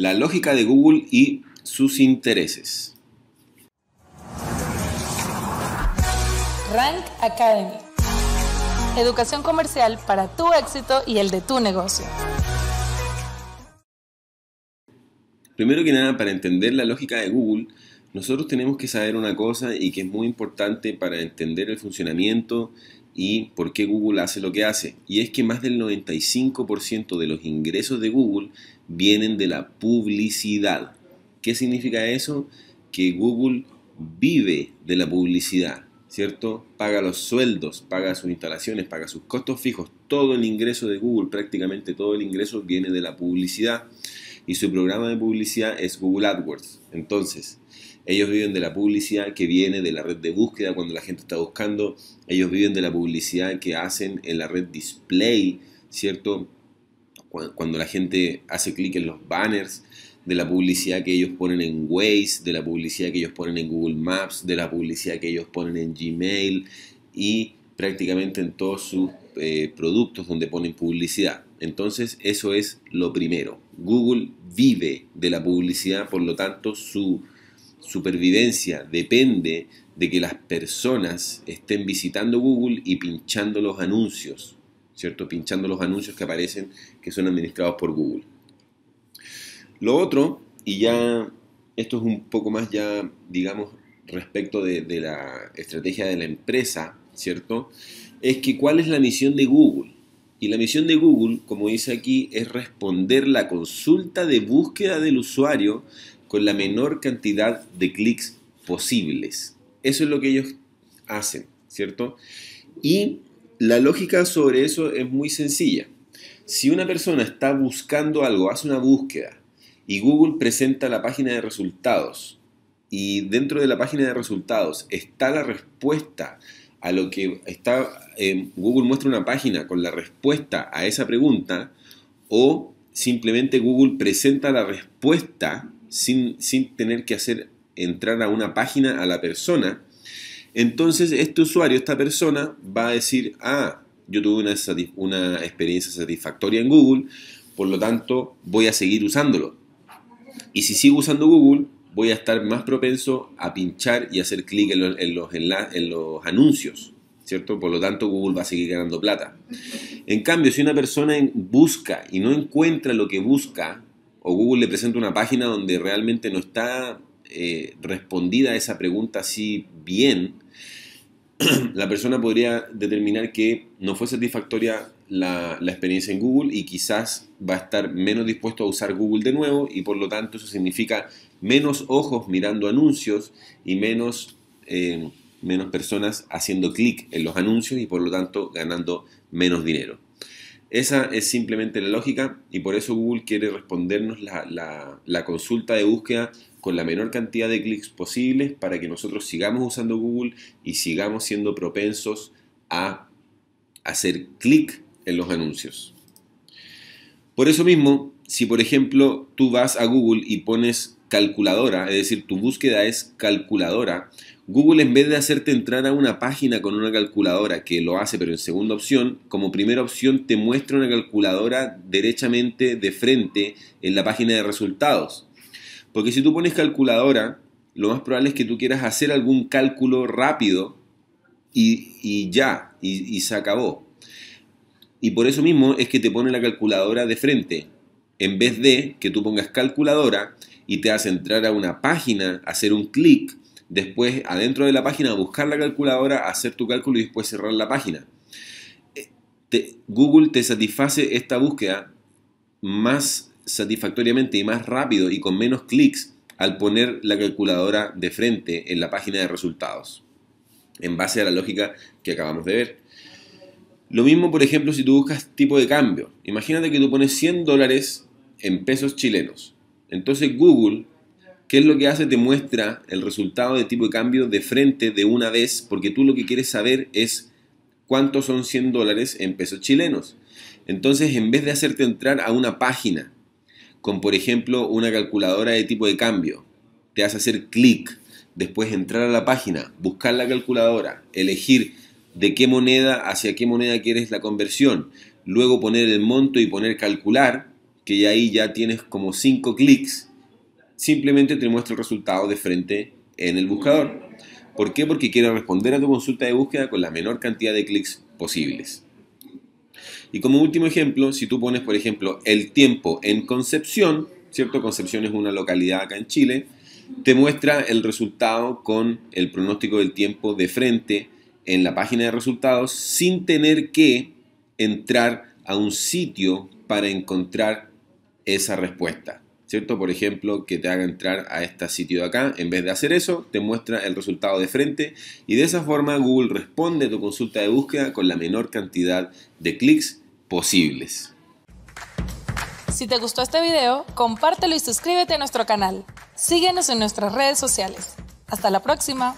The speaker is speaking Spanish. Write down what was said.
la lógica de Google y sus intereses. Rank Academy. Educación comercial para tu éxito y el de tu negocio. Primero que nada, para entender la lógica de Google, nosotros tenemos que saber una cosa y que es muy importante para entender el funcionamiento y por qué Google hace lo que hace. Y es que más del 95% de los ingresos de Google vienen de la publicidad. ¿Qué significa eso? Que Google vive de la publicidad, ¿cierto? Paga los sueldos, paga sus instalaciones, paga sus costos fijos. Todo el ingreso de Google, prácticamente todo el ingreso viene de la publicidad. Y su programa de publicidad es Google AdWords. Entonces, ellos viven de la publicidad que viene de la red de búsqueda cuando la gente está buscando. Ellos viven de la publicidad que hacen en la red display, ¿cierto? cuando la gente hace clic en los banners, de la publicidad que ellos ponen en Waze, de la publicidad que ellos ponen en Google Maps, de la publicidad que ellos ponen en Gmail y prácticamente en todos sus eh, productos donde ponen publicidad. Entonces eso es lo primero. Google vive de la publicidad, por lo tanto su supervivencia depende de que las personas estén visitando Google y pinchando los anuncios. ¿cierto? Pinchando los anuncios que aparecen que son administrados por Google. Lo otro, y ya esto es un poco más ya, digamos, respecto de, la estrategia de la empresa, ¿cierto? Es que cuál es la misión de Google. Y la misión de Google, como dice aquí, es responder la consulta de búsqueda del usuario con la menor cantidad de clics posibles. Eso es lo que ellos hacen, ¿cierto? Y la lógica sobre eso es muy sencilla. Si una persona está buscando algo, hace una búsqueda y Google presenta la página de resultados y dentro de la página de resultados está la respuesta a lo que está, eh, Google muestra una página con la respuesta a esa pregunta o simplemente Google presenta la respuesta sin, sin tener que hacer entrar a una página a la persona, entonces este usuario, esta persona, va a decir, ah, yo tuve una, una experiencia satisfactoria en Google, por lo tanto voy a seguir usándolo. Y si sigo usando Google, voy a estar más propenso a pinchar y hacer clic en, los, en los anuncios, ¿cierto? Por lo tanto, Google va a seguir ganando plata. En cambio, si una persona busca y no encuentra lo que busca, o Google le presenta una página donde realmente no está eh, respondida esa pregunta así bien, la persona podría determinar que no fue satisfactoria la, experiencia en Google y quizás va a estar menos dispuesto a usar Google de nuevo y por lo tanto eso significa menos ojos mirando anuncios y menos, eh, menos personas haciendo clic en los anuncios y por lo tanto ganando menos dinero. Esa es simplemente la lógica y por eso Google quiere respondernos la consulta de búsqueda con la menor cantidad de clics posibles para que nosotros sigamos usando Google y sigamos siendo propensos a hacer clic en los anuncios. Por eso mismo, si por ejemplo tú vas a Google y pones calculadora, es decir, tu búsqueda es calculadora, Google en vez de hacerte entrar a una página con una calculadora, que lo hace pero en segunda opción, como primera opción te muestra una calculadora derechamente de frente en la página de resultados. Porque si tú pones calculadora, lo más probable es que tú quieras hacer algún cálculo rápido y, ya, y, se acabó. Y por eso mismo es que te pone la calculadora de frente, en vez de que tú pongas calculadora y te hace entrar a una página, hacer un clic, después adentro de la página buscar la calculadora, hacer tu cálculo y después cerrar la página. Eh, Google te satisface esta búsqueda más satisfactoriamente y más rápido y con menos clics al poner la calculadora de frente en la página de resultados, en base a la lógica que acabamos de ver. Lo mismo, por ejemplo, si tú buscas tipo de cambio. Imagínate que tú pones 100 dólares en pesos chilenos. Entonces Google, ¿qué es lo que hace? Te muestra el resultado de tipo de cambio de frente de una vez, porque tú lo que quieres saber es cuántos son 100 dólares en pesos chilenos. Entonces, en vez de hacerte entrar a una página con, por ejemplo, una calculadora de tipo de cambio. Te hace hacer clic, después entrar a la página, buscar la calculadora, elegir de qué moneda hacia qué moneda quieres la conversión, luego poner el monto y poner calcular, que ahí ya tienes como 5 clics, simplemente te muestra el resultado de frente en el buscador. ¿Por qué? Porque quiero responder a tu consulta de búsqueda con la menor cantidad de clics posibles. Y como último ejemplo, si tú pones, por ejemplo, el tiempo en Concepción, ¿cierto? Concepción es una localidad acá en Chile, te muestra el resultado con el pronóstico del tiempo de frente en la página de resultados sin tener que entrar a un sitio para encontrar esa respuesta. ¿cierto? Por ejemplo, que te haga entrar a este sitio de acá. En vez de hacer eso, te muestra el resultado de frente y de esa forma Google responde tu consulta de búsqueda con la menor cantidad de clics posibles. Si te gustó este video, compártelo y suscríbete a nuestro canal. Síguenos en nuestras redes sociales. Hasta la próxima.